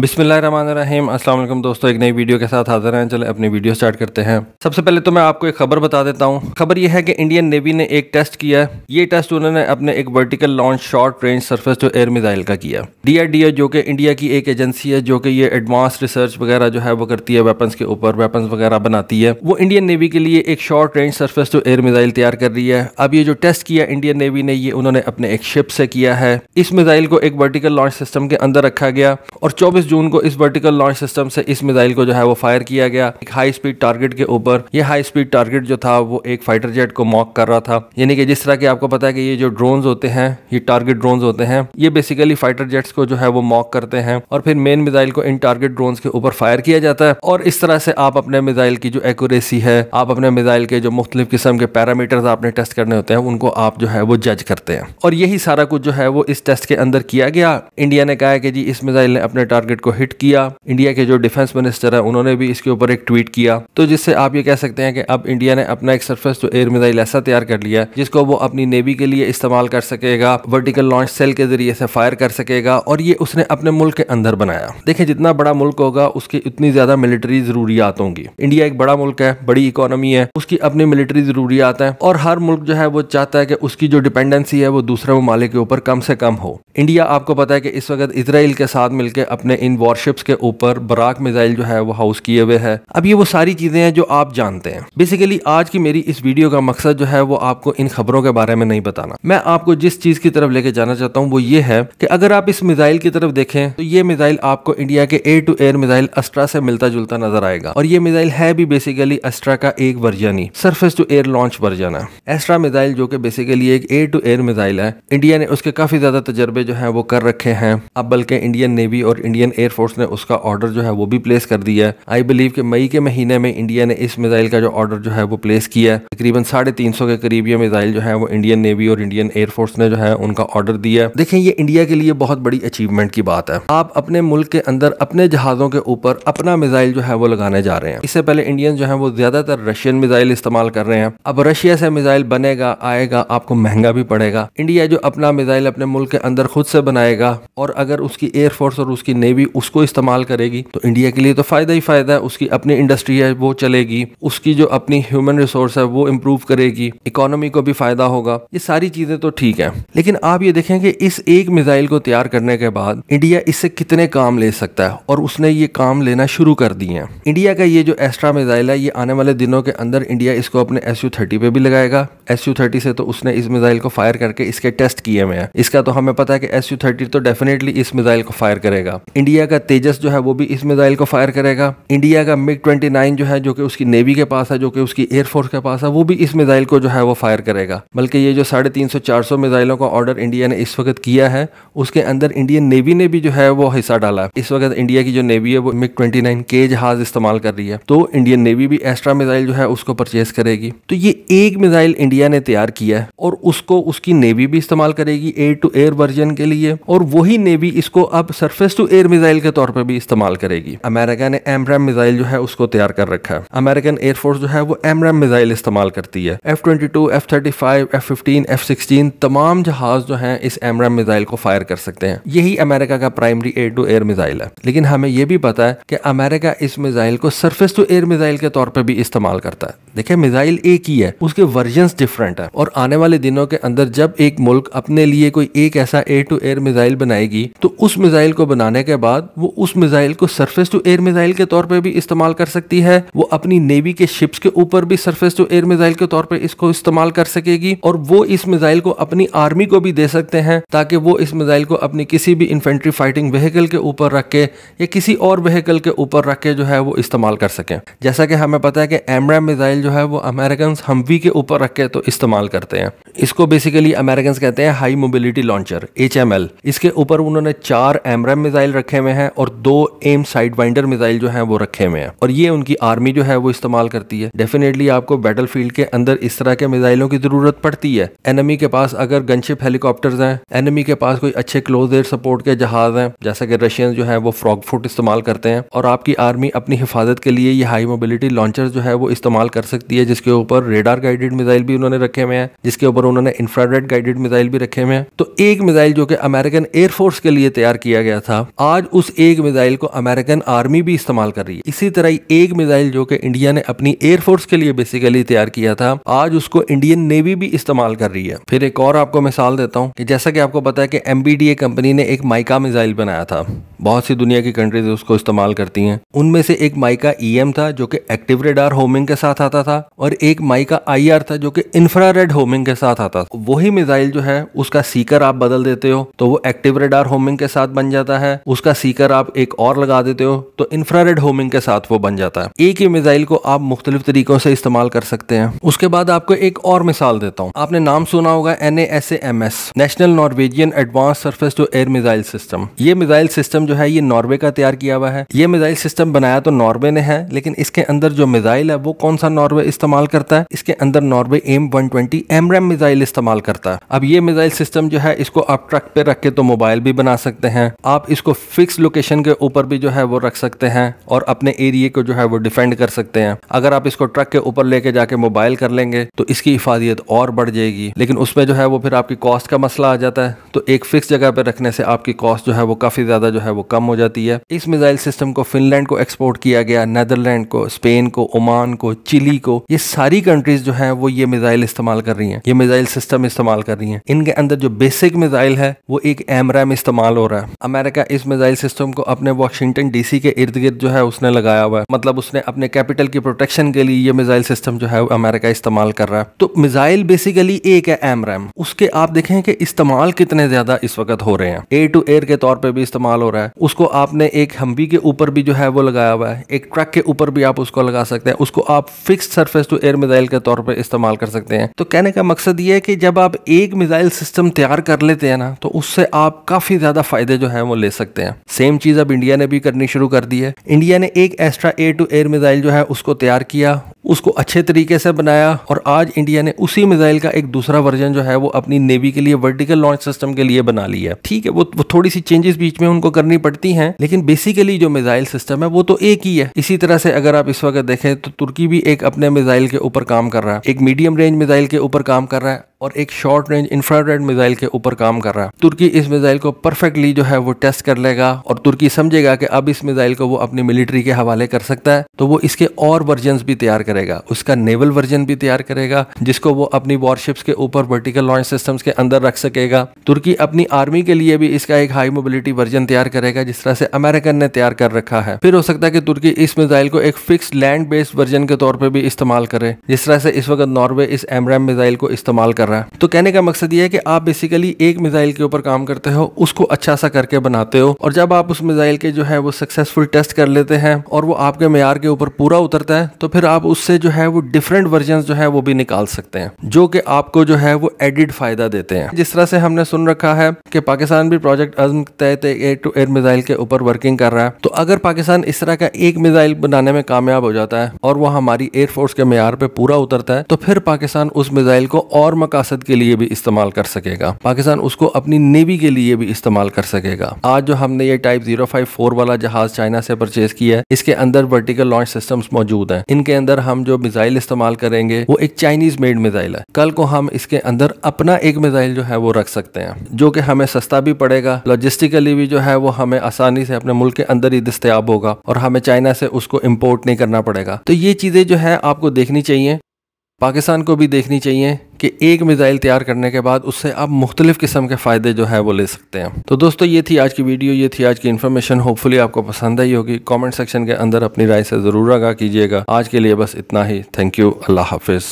बिसमिल्ल रहीम दोस्तों एक नई वीडियो के साथ हाजिर हैं चले अपनी वीडियो स्टार्ट करते हैं सबसे पहले तो मैं आपको एक खबर बता देता हूँ खबर यह है कि इंडियन नेवी ने एक टेस्ट किया है ये टेस्ट उन्होंने अपने एक vertical launch short range surface to air missile का किया ओ जो कि इंडिया की एक एजेंसी है जो कि ये एडवांस रिसर्च वगैरह जो है वो करती है वेपन्स के ऊपर वेपन्स वगैरह बनाती है वो इंडियन नेवी के लिए एक short range surface to air missile तैयार कर रही है अब ये जो टेस्ट किया इंडियन नेवी ने ये उन्होंने अपने एक शिप से किया है इस मिसाइल को एक वर्टिकल लॉन्च सिस्टम के अंदर रखा गया और चौबीस 26 जून को इस वर्टिकल लॉन्च सिस्टम से इस मिसाइल को जो है वो फायर किया गया एक हाई स्पीड टारगेट के ऊपर ये हाई स्पीड टारगेट जो था वो एक फाइटर जेट को मॉक कर रहा था यानी कि जिस तरह की आपको पता है कि ये जो ड्रोन होते हैं ये टारगेट ड्रोन होते हैं ये बेसिकली फाइटर जेट्स को जो है वो मॉक करते हैं और फिर मेन मिसाइल को इन टारगेट ड्रोन के ऊपर फायर किया जाता है और इस तरह से आप अपने मिसाइल की जो एक्यूरेसी है आप अपने मिसाइल के जो मुख्तलिफ किस्म के पैरामीटर्स आपने टेस्ट करने होते हैं उनको आप जो है वो जज करते हैं और यही सारा कुछ जो है वो इस टेस्ट के अंदर किया गया इंडिया ने कहा है कि जी इस मिसाइल ने अपने टारगेट टारगेट को हिट किया इंडिया के जो डिफेंस मिनिस्टर है उन्होंने भी इसके ऊपर एक ट्वीट किया तो जिससे आप ये कह सकते हैं कि अब इंडिया ने अपना एक सर्फेस जो एयर मिजाइल ऐसा तैयार कर लिया है जिसको वो अपनी नेवी के लिए इस्तेमाल कर सकेगा वर्टिकल लॉन्च सेल के जरिए से फायर कर सकेगा और ये उसने अपने मुल्क के अंदर बनाया देखें जितना बड़ा मुल्क होगा उसकी इतनी ज्यादा मिलिट्री जरूरियात होंगी इंडिया एक बड़ा मुल्क है बड़ी इकोनॉमी है उसकी अपनी मिलिट्री जरूरियात है और हर मुल्क जो है वो चाहता है कि उसकी जो डिपेंडेंसी है वो दूसरे ममालिक के ऊपर कम से कम हो इंडिया आपको पता है कि इस वक्त इसराइल के साथ मिलकर अपने इन वॉरशिप्स के ऊपर बराक मिसाइल जो है वो हाउस किए हुए है अब ये वो सारी चीज़ें हैं जो आप जानते हैं बेसिकली आज की मेरी इस वीडियो का मकसद जो है वो आपको इन खबरों के बारे में नहीं बताना मैं आपको जिस चीज़ की तरफ लेके जाना चाहता हूँ वो ये है कि अगर आप इस मिसाइल की तरफ देखें तो ये मिसाइल आपको इंडिया के air to air missile Astra से मिलता जुलता नजर आएगा और ये मिसाइल है भी बेसिकली अस्ट्रा का एक वर्जन ही surface to air launch version है एस्ट्रा मिसाइल जो कि बेसिकली एक एयर टू एयर मिसाइल है इंडिया ने उसके काफी ज्यादा तजर्बे जो है वो कर रखे हैं अब बल्कि इंडियन नेवी और इंडियन एयरफोर्स ने उसका ऑर्डर जो है वो भी प्लेस कर दिया है आई बिलीव कि मई के महीने में इंडिया ने इस मिसाइल का जो ऑर्डर जो है वो प्लेस किया है तकरीबन साढ़े तीन सौ के करीब ये मिसाइल जो है वो इंडियन नेवी और इंडियन एयरफोर्स ने जो है उनका ऑर्डर दिया है देखें ये इंडिया के लिए बहुत बड़ी अचीवमेंट की बात है आप अपने मुल्क के अंदर अपने जहाज़ों के ऊपर अपना मिसाइल जो है वो लगाने जा रहे हैं इससे पहले इंडियन जो है वो ज़्यादातर रशियन मिसाइल इस्तेमाल कर रहे हैं अब रशिया से मिसाइल बनेगा आएगा आपको महंगा भी पड़ेगा इंडिया जो अपना मिसाइल अपने मुल्क के अंदर खुद से बनाएगा और अगर उसकी एयरफोर्स और उसकी नेवी उसको इस्तेमाल करेगी तो इंडिया के लिए तो फ़ायदा ही फ़ायदा है उसकी अपनी इंडस्ट्री है वो चलेगी उसकी जो अपनी ह्यूमन रिसोर्स है वो इम्प्रूव करेगी इकोनॉमी को भी फ़ायदा होगा ये सारी चीज़ें तो ठीक है लेकिन आप ये देखें कि इस एक मिज़ाइल को तैयार करने के बाद इंडिया इससे कितने काम ले सकता है और उसने ये काम लेना शुरू कर दिए हैं इंडिया का ये जो एस्ट्रा मिज़ाइल है ये आने वाले दिनों के अंदर इंडिया इसको अपने एस यू थर्टी पे भी लगाएगा एस यू थर्टी से तो उसने इस मिज़ाइल को फायर करके इसके टेस्ट किए हुए हैं इसका तो हमें पता है कि एस यू थर्टी तो डेफिनेटली इस मिज़ाइल को फायर करेगा इंडिया इंडिया का तेजस जो है वो भी इस मिसाइल को फायर करेगा इंडिया का मिग ट्वेंटी जो है जो कि उसकी नेवी के पास है जो कि उसकी एयरफोर्स के पास है वो भी इस मिसाइल को जो है वो फायर करेगा बल्कि ये जो साढ़े तीन सौ चार सौ मिसाइलों का ऑर्डर इंडिया ने इस वक्त किया है उसके अंदर इंडियन नेवी ने भी जो है वो हिस्सा डाला इस वक्त इंडिया की जो नेवी है वो मिग ट्वेंटी नाइन के जहाज इस्तेमाल कर रही है तो इंडियन नेवी भी एक्स्ट्रा मिसाइल जो है उसको परचेज करेगी तो ये एक मिसाइल इंडिया ने तैयार किया है और उसको उसकी नेवी भी इस्तेमाल करेगी एयर टू एयर वर्जन के लिए और वही नेवी इसको अब surface to air missile missile के तौर पर भी इस्तेमाल करेगी अमेरिका ने एमरैम मिसाइल जो है उसको तैयार कर रखा है अमेरिकन एयरफोर्स जो है वो एमरैम मिसाइल इस्तेमाल करती है F twenty two F thirty five F fifteen F sixteen तमाम जहाज जो है इस एमरैम मिसाइल को फायर कर सकते हैं यही अमेरिका का primary air to air missile है लेकिन हमें यह भी पता है कि अमेरिका इस मिसाइल को सरफेस टू एयर मिसाइल के तौर पर भी इस्तेमाल करता है देखिये मिसाइल एक ही है उसके वर्जन डिफरेंट है और आने वाले दिनों के अंदर जब एक मुल्क अपने लिए कोई एक ऐसा एयर टू एयर मिसाइल बनाएगी तो उस मिसाइल को बनाने के बाद वो उस मिसाइल को सरफेस टू एयर मिसाइल के तौर पर भी इस्तेमाल कर सकती है वो अपनी नेवी के शिप्स के ऊपर भी सरफेस टू एयर मिसाइल के तौर पर इसको इस्तेमाल कर सकेगी और वो इस मिसाइल को अपनी आर्मी को भी दे सकते हैं ताकि वो इस मिसाइल को अपनी किसी भी इन्फेंट्री फाइटिंग व्हीकल के ऊपर रख के या किसी और व्हीकल के ऊपर रख के जो है वो इस्तेमाल कर सकें जैसा कि हमें पता है कि एमरा मिसाइल जो है वो अमेरिकन हम के ऊपर रख के तो इस्तेमाल करते हैं इसको बेसिकली अमेरिकन कहते हैं हाई मोबिलिटी लॉन्चर एच इसके ऊपर उन्होंने चार एमरा मिसाइल रखे रखे हुए हैं और दो एम साइड वाइंडर मिसाइल जो है वो रखे हुए हैं और ये उनकी आर्मी जो है वो इस्तेमाल करती है डेफिनेटली आपको बैटल के अंदर इस तरह के मिसाइलों की जरूरत पड़ती है एनमी के पास अगर गनशिप हेलीकॉप्टर है एनमी के पास कोई अच्छे क्लोज एयर सपोर्ट के जहाज हैं जैसा कि रशियन जो है वो फ्रॉक फुट इस्तेमाल करते हैं और आपकी आर्मी अपनी हिफाजत के लिए ये हाई मोबिलिटी लॉन्चर जो है वो इस्तेमाल कर सकती है जिसके ऊपर रेडार गाइडेड मिसाइल भी उन्होंने रखे हुए हैं जिसके ऊपर उन्होंने इंफ्रारेड गाइडेड मिसाइल भी रखे हुए हैं तो एक मिसाइल जो कि अमेरिकन एयरफोर्स के लिए तैयार किया गया था आज उस एक मिसाइल को अमेरिकन आर्मी भी इस्तेमाल कर रही है इसी तरह एक मिसाइल जो कि इंडिया ने अपनी एयरफोर्स के लिए बेसिकली तैयार किया था आज उसको इंडियन नेवी भी इस्तेमाल कर रही है फिर एक और आपको मिसाल देता हूँ कि जैसा कि आपको पता है कि एम कंपनी ने एक माइका मिसाइल बनाया था बहुत सी दुनिया की कंट्रीज उसको इस्तेमाल करती हैं उनमें से एक माइका ई e था जो कि एक्टिव रेडार होमिंग के साथ आता था और एक माइका आई था जो कि इंफ्रारेड होमिंग के साथ आता था वही मिसाइल जो है उसका सीकर आप बदल देते हो तो वो एक्टिव रेडार होमिंग के साथ बन जाता है उसका सीकर आप एक और लगा देते हो तो इंफ्रारेड होमिंग के साथ वो बन जाता है एक ही मिसाइल को आप मुख्तलिफ तरीकों से इस्तेमाल कर सकते हैं उसके बाद आपको एक और मिसाल देता हूँ आपने नाम सुना होगा N national Norwegian advance surface to air missile system ये मिसाइल सिस्टम जो है ये नॉर्वे का तैयार किया हुआ है ये मिसाइल सिस्टम बनाया तो नॉर्वे ने है लेकिन इसके अंदर जो मिसाइल है वो कौन सा नॉर्वे इस्तेमाल करता है इसके अंदर Norway M one twenty AMRAAM missile इस्तेमाल करता है अब ये मिसाइल सिस्टम जो है इसको आप ट्रक पे रख के तो मोबाइल भी बना सकते हैं आप इसको फिक्स फिक्स लोकेशन के ऊपर भी जो है वो रख सकते हैं और अपने एरिए को जो है वो डिफेंड कर सकते हैं अगर आप इसको ट्रक के ऊपर लेके जाके मोबाइल कर लेंगे तो इसकी हिफाजियत और बढ़ जाएगी लेकिन उसमें जो है वो फिर आपकी कॉस्ट का मसला आ जाता है तो एक फिक्स जगह पर रखने से आपकी कॉस्ट जो है वो काफ़ी ज़्यादा जो है वो कम हो जाती है इस मिज़ाइल सिस्टम को फिनलैंड को एक्सपोर्ट किया गया नैदरलैंड को स्पेन को ओमान को चिली को ये सारी कंट्रीज जो है वो ये मिज़ाइल इस्तेमाल कर रही है ये मिज़ाइल सिस्टम इस्तेमाल कर रही है इनके अंदर जो बेसिक मिज़ाइल है वो एक एमरैम इस्तेमाल हो रहा है अमेरिका इस मिज़ाइल सिस्टम को अपने वाशिंगटन डीसी के इर्द गिर्द जो है उसने लगाया हुआ है मतलब उसने अपने कैपिटल की प्रोटेक्शन के लिए ये मिसाइल सिस्टम जो है अमेरिका इस्तेमाल कर रहा है तो मिसाइल बेसिकली एक है एम रैम उसके आप देखें कि इस्तेमाल कितने ज्यादा इस वक्त हो रहे हैं एयर टू एयर के तौर पर भी इस्तेमाल हो रहा है उसको आपने एक हम्बी के ऊपर भी जो है वो लगाया हुआ है एक ट्रक के ऊपर भी आप उसको लगा सकते हैं उसको आप fix surface to air missile के तौर पर इस्तेमाल कर सकते हैं तो कहने का मकसद ये है कि जब आप एक मिसाइल सिस्टम तैयार कर लेते हैं ना तो उससे आप काफ़ी ज़्यादा फ़ायदे जो है वो ले सकते हैं सेम चीज़ अब इंडिया ने भी करनी शुरू कर दी है इंडिया ने एक Astra air to air missile जो है उसको तैयार किया उसको अच्छे तरीके से बनाया और आज इंडिया ने उसी मिसाइल का एक दूसरा वर्जन जो है वो अपनी नेवी के लिए वर्टिकल लॉन्च सिस्टम के लिए बना लिया है ठीक है वो, वो थोड़ी सी चेंजेस बीच में उनको करनी पड़ती हैं लेकिन बेसिकली जो मिसाइल सिस्टम है वो तो एक ही है इसी तरह से अगर आप इस वक्त देखें तो तुर्की भी एक अपने मिसाइल के ऊपर काम कर रहा है एक मीडियम रेंज मिसाइल के ऊपर काम कर रहा है और एक शॉर्ट रेंज इंफ्रारेड मिसाइल के ऊपर काम कर रहा है तुर्की इस मिसाइल को परफेक्टली जो है वो टेस्ट कर लेगा और तुर्की समझेगा कि अब इस मिसाइल को वो अपनी मिलिट्री के हवाले कर सकता है तो वो इसके और वर्जन भी तैयार करेगा उसका नेवल वर्जन भी तैयार करेगा जिसको वो अपनी वॉरशिप्स के ऊपर वर्टिकल लॉन्च सिस्टम्स के अंदर रख सकेगा तुर्की अपनी आर्मी के लिए भी इसका एक हाई मोबिलिटी वर्जन तैयार करेगा जिस तरह से अमेरिकन ने तैयार कर रखा है फिर हो सकता है कि तुर्की इस मिसाइल को एक फिक्स लैंड बेस्ड वर्जन के तौर पर भी इस्तेमाल करे जिस तरह से इस वक्त नॉर्वे इस एमराम मिसाइल को इस्तेमाल कर कर रहा है तो कहने का मकसद ये है कि आप बेसिकली एक मिसाइल के ऊपर काम करते हो उसको अच्छा सा करके बनाते हो और जब आप उस मिसाइल के जो है वो सक्सेसफुल टेस्ट कर लेते हैं और वो आपके मैार के ऊपर पूरा उतरता है तो फिर आप उससे जो है वो डिफरेंट वर्जन जो है वो भी निकाल सकते हैं जो कि आपको जो है वो एडिड फायदा देते हैं जिस तरह से हमने सुन रखा है कि पाकिस्तान भी प्रोजेक्ट अजम तहत एयर टू एयर मिसाइल के ऊपर वर्किंग कर रहा है तो अगर पाकिस्तान इस तरह का एक मिसाइल बनाने में कामयाब हो जाता है और वो हमारी एयरफोर्स के मैार पर पूरा उतरता है तो फिर पाकिस्तान उस मिसाइल को और मकान मकासद के लिए भी इस्तेमाल कर सकेगा पाकिस्तान उसको अपनी नेवी के लिए भी इस्तेमाल कर सकेगा आज जो हमने ये टाइप जीरो फाइव फोर वाला जहाज चाइना से परचेज किया है इसके अंदर वर्टिकल लॉन्च सिस्टम मौजूद है इनके अंदर हम जो मिजाइल इस्तेमाल करेंगे वो एक चाइनीज मेड मिजाइल है कल को हम इसके अंदर अपना एक मिजाइल जो है वो रख सकते हैं जो कि हमें सस्ता भी पड़ेगा लॉजिस्टिकली भी जो है वो हमें आसानी से अपने मुल्क के अंदर ही दस्तियाब होगा और हमें चाइना से उसको इम्पोर्ट नहीं करना पड़ेगा तो ये चीजें जो है आपको देखनी चाहिए पाकिस्तान को भी देखनी चाहिए कि एक मिज़ाइल तैयार करने के बाद उससे आप मुख्तलिफ़ किस्म के फ़ायदे जो है वो ले सकते हैं तो दोस्तों ये थी आज की वीडियो ये थी आज की इन्फॉर्मेशन होपफुली आपको पसंद आई होगी कमेंट सेक्शन के अंदर अपनी राय से ज़रूर आगा कीजिएगा आज के लिए बस इतना ही थैंक यू अल्लाह हाफिज़